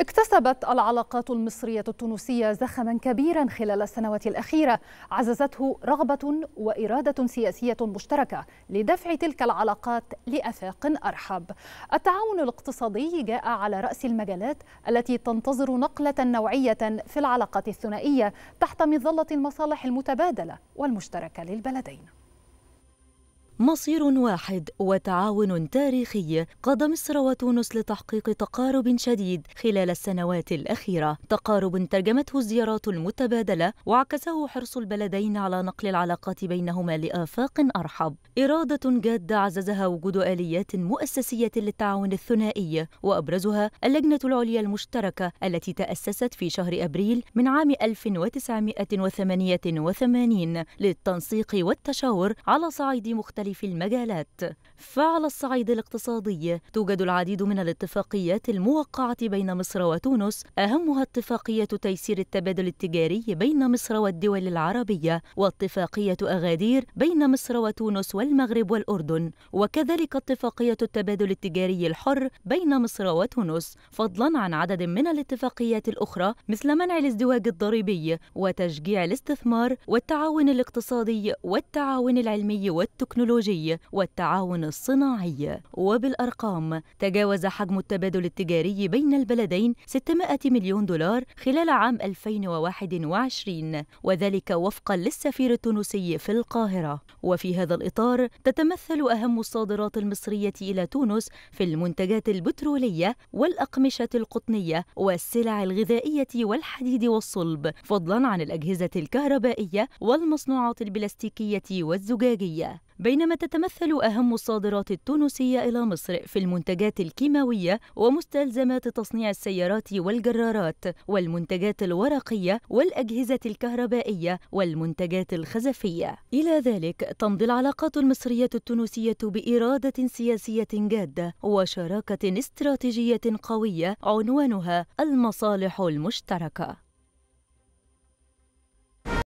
اكتسبت العلاقات المصرية التونسية زخما كبيرا خلال السنوات الأخيرة عززته رغبة وإرادة سياسية مشتركة لدفع تلك العلاقات لأفاق أرحب التعاون الاقتصادي جاء على رأس المجالات التي تنتظر نقلة نوعية في العلاقات الثنائية تحت مظلة المصالح المتبادلة والمشتركة للبلدين مصير واحد وتعاون تاريخي قاد مصر وتونس لتحقيق تقارب شديد خلال السنوات الأخيرة تقارب ترجمته الزيارات المتبادلة وعكسه حرص البلدين على نقل العلاقات بينهما لآفاق أرحب إرادة جادة عززها وجود آليات مؤسسية للتعاون الثنائي وأبرزها اللجنة العليا المشتركة التي تأسست في شهر أبريل من عام 1988 للتنسيق والتشاور على صعيد مختلف مختلف المجالات فعلى الصعيد الاقتصادي توجد العديد من الاتفاقيات الموقعة بين مصر وتونس أهمها اتفاقية تيسير التبادل التجاري بين مصر والدول العربية واتفاقية أغادير بين مصر وتونس والمغرب والأردن وكذلك اتفاقية التبادل التجاري الحر بين مصر وتونس فضلا عن عدد من الاتفاقيات الأخرى مثل منع الازدواج الضريبي وتشجيع الاستثمار والتعاون الاقتصادي والتعاون العلمي والتكنولوجي التكنولوجي والتعاون الصناعي وبالأرقام تجاوز حجم التبادل التجاري بين البلدين 600 مليون دولار خلال عام 2021 وذلك وفقا للسفير التونسي في القاهرة وفي هذا الإطار تتمثل أهم الصادرات المصرية إلى تونس في المنتجات البترولية والأقمشة القطنية والسلع الغذائية والحديد والصلب فضلا عن الأجهزة الكهربائية والمصنوعات البلاستيكية والزجاجية بينما تتمثل أهم الصادرات التونسية إلى مصر في المنتجات الكيماوية ومستلزمات تصنيع السيارات والجرارات والمنتجات الورقية والأجهزة الكهربائية والمنتجات الخزفية إلى ذلك تمضي العلاقات المصرية التونسية بإرادة سياسية جادة وشراكة استراتيجية قوية عنوانها المصالح المشتركة